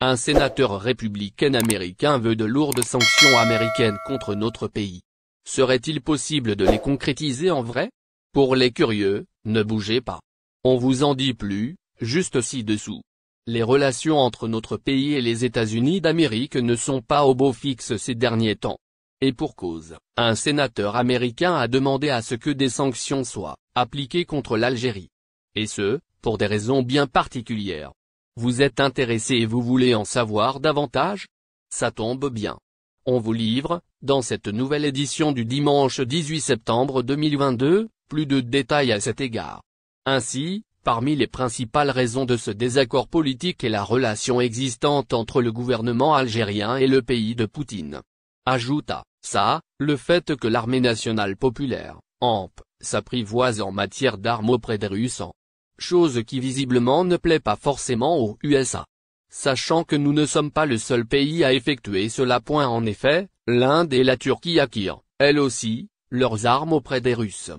Un sénateur républicain américain veut de lourdes sanctions américaines contre notre pays. Serait-il possible de les concrétiser en vrai Pour les curieux, ne bougez pas. On vous en dit plus, juste ci-dessous. Les relations entre notre pays et les États-Unis d'Amérique ne sont pas au beau fixe ces derniers temps. Et pour cause, un sénateur américain a demandé à ce que des sanctions soient appliquées contre l'Algérie. Et ce, pour des raisons bien particulières. Vous êtes intéressé et vous voulez en savoir davantage Ça tombe bien. On vous livre, dans cette nouvelle édition du dimanche 18 septembre 2022, plus de détails à cet égard. Ainsi, parmi les principales raisons de ce désaccord politique est la relation existante entre le gouvernement algérien et le pays de Poutine. Ajoute à ça, le fait que l'armée nationale populaire, AMP, s'apprivoise en matière d'armes auprès des Russes chose qui visiblement ne plaît pas forcément aux USA. Sachant que nous ne sommes pas le seul pays à effectuer cela. Point en effet, l'Inde et la Turquie acquièrent, elles aussi, leurs armes auprès des Russes.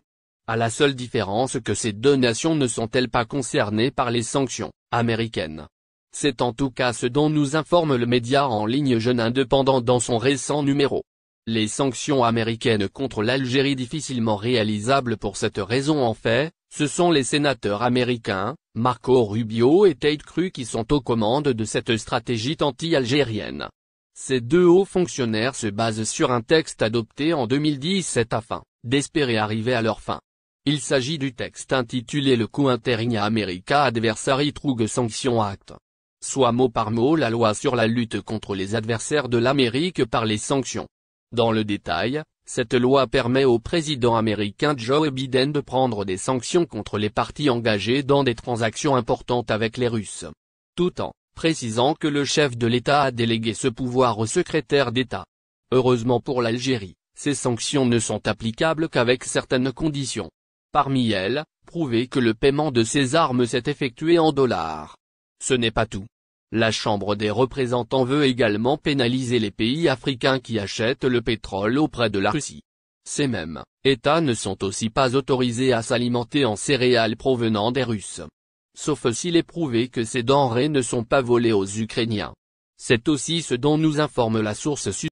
À la seule différence que ces deux nations ne sont-elles pas concernées par les sanctions américaines. C'est en tout cas ce dont nous informe le média en ligne Jeune Indépendant dans son récent numéro. Les sanctions américaines contre l'Algérie difficilement réalisables pour cette raison en fait, ce sont les sénateurs américains, Marco Rubio et Tate Cruz qui sont aux commandes de cette stratégie anti-algérienne. Ces deux hauts fonctionnaires se basent sur un texte adopté en 2017 afin d'espérer arriver à leur fin. Il s'agit du texte intitulé Le coup interigna America Adversary Trug Sanctions Act. Soit mot par mot la loi sur la lutte contre les adversaires de l'Amérique par les sanctions. Dans le détail, cette loi permet au président américain Joe Biden de prendre des sanctions contre les parties engagés dans des transactions importantes avec les Russes. Tout en précisant que le chef de l'État a délégué ce pouvoir au secrétaire d'État. Heureusement pour l'Algérie, ces sanctions ne sont applicables qu'avec certaines conditions. Parmi elles, prouver que le paiement de ces armes s'est effectué en dollars. Ce n'est pas tout. La Chambre des représentants veut également pénaliser les pays africains qui achètent le pétrole auprès de la Russie. Ces mêmes États ne sont aussi pas autorisés à s'alimenter en céréales provenant des Russes. Sauf s'il est prouvé que ces denrées ne sont pas volées aux Ukrainiens. C'est aussi ce dont nous informe la source